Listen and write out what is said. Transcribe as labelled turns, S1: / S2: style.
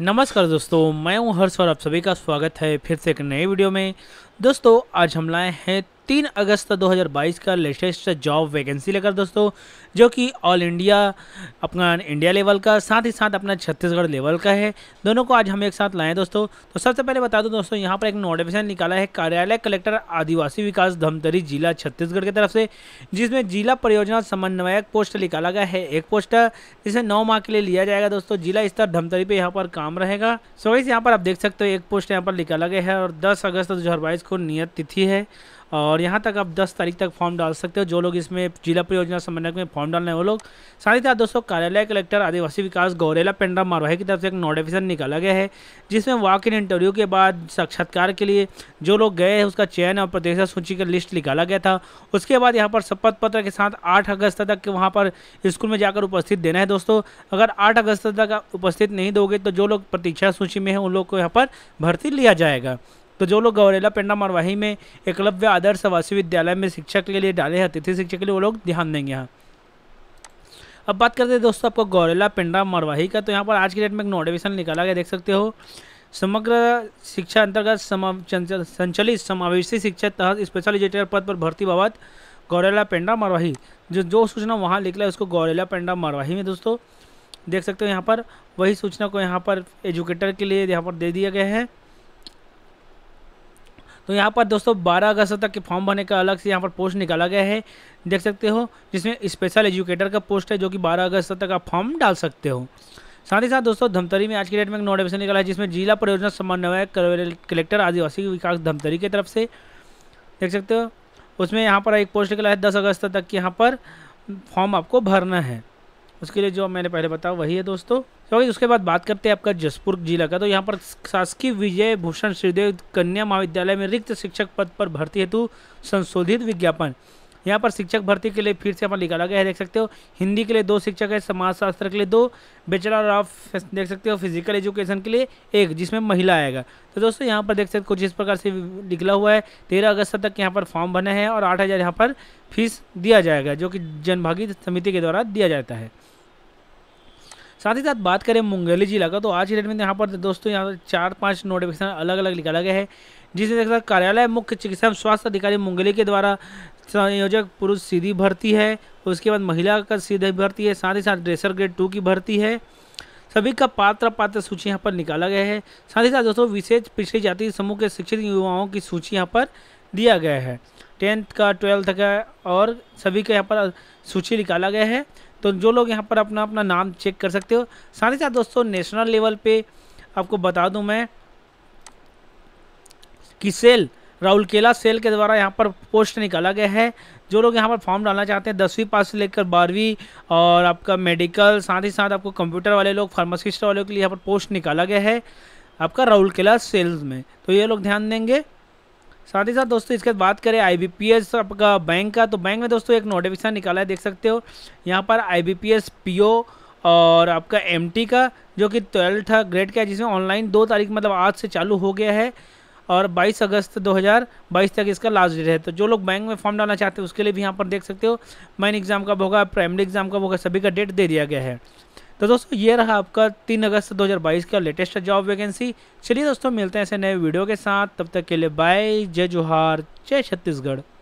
S1: नमस्कार दोस्तों मैं हूं हर्ष और आप सभी का स्वागत है फिर से एक नए वीडियो में दोस्तों आज हम लाए हैं तीन अगस्त 2022 का लेटेस्ट जॉब वैकेंसी लेकर दोस्तों जो कि ऑल इंडिया अपना इंडिया लेवल का साथ ही साथ अपना छत्तीसगढ़ लेवल का है दोनों को आज हम एक साथ लाएँ दोस्तों तो सबसे पहले बता दूँ दोस्तों यहाँ पर एक नोटिफिकेशन निकाला है कार्यालय कलेक्टर आदिवासी विकास धमतरी जिला छत्तीसगढ़ की तरफ से जिसमें जिला परियोजना समन्वयक पोस्ट निकाला गया है एक पोस्ट जिसे नौ माह के लिए लिया जाएगा दोस्तों जिला स्तर धमतरी पर यहाँ पर काम रहेगा सो इस यहाँ पर आप देख सकते हो एक पोस्ट यहाँ पर निकाला गया है और दस अगस्त दो को नियत तिथि है और यहाँ तक आप 10 तारीख तक फॉर्म डाल सकते हो जो लोग इसमें जिला परियोजना समन्वयक में फॉर्म डालने वो लोग साथ ही साथ दोस्तों कार्यालय कलेक्टर आदिवासी विकास गौरेला पेंड्रा मारवाही की तरफ से एक नोटिफिकेशन निकाला गया है जिसमें वॉक इन इंटरव्यू के बाद साक्षात्कार के लिए जो लोग गए हैं उसका चयन और प्रतीक्षा सूची का लिस्ट निकाला गया था उसके बाद यहाँ पर शपथ पत्र के साथ आठ अगस्त तक वहाँ पर स्कूल में जाकर उपस्थित देना है दोस्तों अगर आठ अगस्त तक उपस्थित नहीं दोगे तो जो लोग प्रतीक्षा सूची में हैं उन लोग को यहाँ पर भर्ती लिया जाएगा तो जो लोग गौरेला पेंडा मरवाही में एकलव्य आदर्श आवासीय विद्यालय में शिक्षा के लिए डाले हैं अतिथि शिक्षा के लिए वो लोग ध्यान देंगे यहाँ अब बात करते हैं दोस्तों आपको गौरेला पेंडा मरवाही का तो यहाँ पर आज की डेट में एक नोटिफिकेशन निकाला गया देख सकते हो समग्र शिक्षा अंतर्गत संचालित समावेशी शिक्षा तहत स्पेशल एजुकेटर पद पर भर्ती बाबत गौरेला पेंडा मरवाही जो जो सूचना वहाँ निकला है उसको गौरेला पेंडा मरवाही में दोस्तों देख सकते हो यहाँ पर वही सूचना को यहाँ पर एजुकेटर के लिए यहाँ पर दे दिया गया है तो यहाँ पर दोस्तों बारह अगस्त तक के फॉर्म भरने का अलग से यहाँ पर पोस्ट निकाला गया है देख सकते हो जिसमें स्पेशल एजुकेटर का पोस्ट है जो कि बारह अगस्त तक आप फॉर्म डाल सकते हो साथ ही साथ दोस्तों धमतरी में आज की डेट में एक नोटिफिकेशन निकला है जिसमें जिला परियोजना समन्वयक कलेक्टर आदिवासी विकास धमतरी की तरफ से देख सकते हो उसमें यहाँ पर एक पोस्ट निकला है दस अगस्त तक यहाँ पर फॉर्म आपको भरना है उसके लिए जो मैंने पहले बताया वही है दोस्तों तो उसके बाद बात करते हैं आपका जसपुर जिला का तो यहाँ पर शासकीय विजय भूषण श्रीदेव कन्या महाविद्यालय में रिक्त शिक्षक पद पर भर्ती हेतु संशोधित विज्ञापन यहाँ पर शिक्षक भर्ती के लिए फिर से हमारा निकाला गया है देख सकते हो हिंदी के लिए दो शिक्षक है समाजशास्त्र के लिए दो बेचलर ऑफ देख सकते हो फिजिकल एजुकेशन के लिए एक जिसमें महिला आएगा तो दोस्तों यहाँ पर देख सकते हो कुछ इस प्रकार से निकला हुआ है तेरह अगस्त तक यहाँ पर फॉर्म बने हैं और आठ हज़ार यहाँ पर फीस दिया जाएगा जो कि जनभागी समिति के द्वारा दिया जाता है साथ ही साथ बात करें मुंगेली जिला का तो आज की डेट में यहाँ पर दोस्तों यहाँ पर चार पाँच नोटिफिकेशन अलग अलग निकाला गया है जिसमें सकते कार्यालय मुख्य चिकित्सा एवं स्वास्थ्य अधिकारी मुंगेली के द्वारा संयोजक पुरुष सीधी भर्ती है उसके बाद महिला का सीधी भर्ती है साथ ही साथ ड्रेसर ग्रेड टू की भर्ती है सभी का पात्र पात्र सूची यहाँ पर निकाला गया है साथ ही साथ दोस्तों विशेष पिछड़ी जाति समूह के शिक्षित युवाओं की सूची यहाँ पर दिया गया है टेंथ का ट्वेल्थ का और सभी का यहाँ पर सूची निकाला गया है तो जो लोग यहाँ पर अपना अपना नाम चेक कर सकते हो साथ ही साथ दोस्तों नेशनल लेवल पे आपको बता दूं मैं कि सेल राहुल केला सेल के द्वारा यहाँ पर पोस्ट निकाला गया है जो लोग यहाँ पर फॉर्म डालना चाहते हैं दसवीं पास से लेकर बारहवीं और आपका मेडिकल साथ ही साथ आपको कंप्यूटर वाले लोग फार्मासिस्ट वालों के लिए यहाँ पर पोस्ट निकाला गया है आपका राहुल केला सेल्स में तो ये लोग ध्यान देंगे साथ ही साथ दोस्तों इसके बात करें आई बी एस आपका बैंक का तो बैंक में दोस्तों एक नोटिफिकेशन निकाला है देख सकते हो यहाँ पर आई पी ओ और आपका टी का जो कि ट्वेल्थ ग्रेड का है जिसमें ऑनलाइन दो तारीख मतलब आज से चालू हो गया है और 22 अगस्त 2022 तक इसका लास्ट डेट है तो जो लोग बैंक में फॉर्म डालना चाहते हैं उसके लिए भी यहाँ पर देख सकते हो मेन एग्ज़ाम कब होगा प्राइमरी एग्ज़ाम कब होगा सभी का डेट दे दिया गया है तो दोस्तों ये रहा आपका तीन अगस्त 2022 का लेटेस्ट जॉब वैकेंसी चलिए दोस्तों मिलते हैं ऐसे नए वीडियो के साथ तब तक के लिए बाय जय जोहार जय छत्तीसगढ़